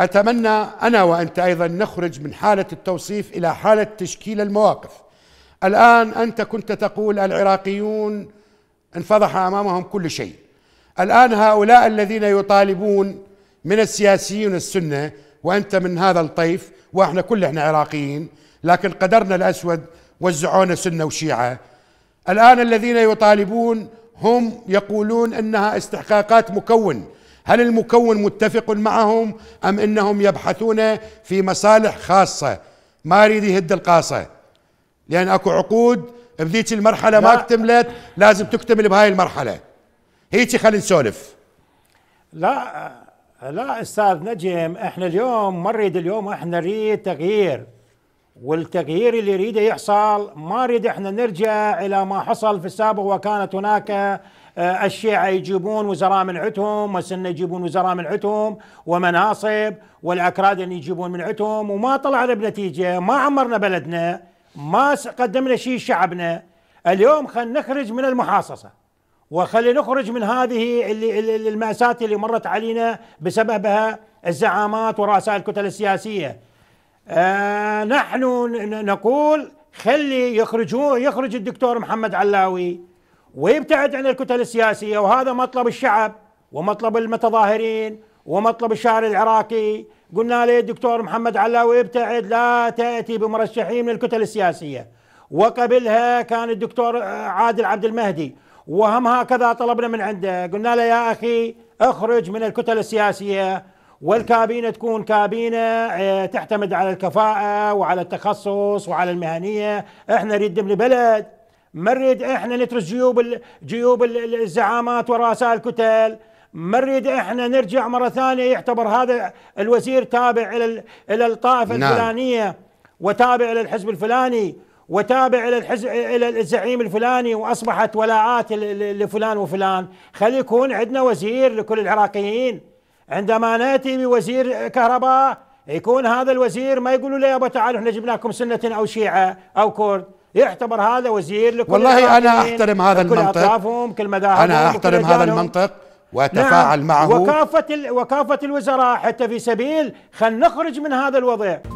أتمنى أنا وأنت أيضا نخرج من حالة التوصيف إلى حالة تشكيل المواقف الآن أنت كنت تقول العراقيون انفضح أمامهم كل شيء الآن هؤلاء الذين يطالبون من السياسيين السنة وأنت من هذا الطيف وإحنا كلنا عراقيين لكن قدرنا الأسود وزعونا سنة وشيعة الآن الذين يطالبون هم يقولون أنها استحقاقات مكون هل المكون متفق معهم أم أنهم يبحثون في مصالح خاصة ما يريد يهد القاصة لأن أكو عقود بذيك المرحلة ما اكتملت لازم تكتمل بهاي المرحلة هيك خلينا نسولف لا لا استاذ نجم احنا اليوم ما نريد اليوم احنا نريد تغيير والتغيير اللي يريده يحصل ما نريد احنا نرجع الى ما حصل في السابق وكانت هناك آه، الشيعة يجيبون وزراء من عندهم والسنة يجيبون وزراء من عندهم ومناصب والأكراد يجيبون من عندهم وما طلعنا بنتيجة ما عمرنا بلدنا ما قدمنا شيء شعبنا اليوم خلينا نخرج من المحاصصة وخلينا نخرج من هذه اللي المأساة اللي مرت علينا بسببها الزعامات ورؤساء الكتل السياسية آه نحن نقول خلي يخرجوا يخرج الدكتور محمد علاوي ويبتعد عن الكتل السياسيه وهذا مطلب الشعب ومطلب المتظاهرين ومطلب الشارع العراقي قلنا له الدكتور محمد علاوي ابتعد لا تاتي بمرشحين من الكتل السياسيه وقبلها كان الدكتور عادل عبد المهدي وهم هكذا طلبنا من عنده قلنا له يا اخي اخرج من الكتل السياسيه والكابينه تكون كابينه آه، تعتمد على الكفاءه وعلى التخصص وعلى المهنيه احنا نريد نبني بلد ما نريد احنا نترس جيوب جيوب الزعامات ورؤساء الكتل ما نريد احنا نرجع مره ثانيه يعتبر هذا الوزير تابع الى الى الطائفه نعم. الفلانيه وتابع الى الحزب الفلاني وتابع الى الحزب الى الزعيم الفلاني واصبحت ولاءات لفلان وفلان، خلي يكون عندنا وزير لكل العراقيين عندما ناتي بوزير كهرباء يكون هذا الوزير ما يقولوا له ابو تعالوا احنا جبنا لكم سنه او شيعه او كرد يعتبر هذا وزير لكل والله انا احترم هذا المنطق كل, كل مذاهبهم انا احترم هذا المنطق واتفاعل نعم معه وكافه وكافه الوزراء حتى في سبيل خل نخرج من هذا الوضع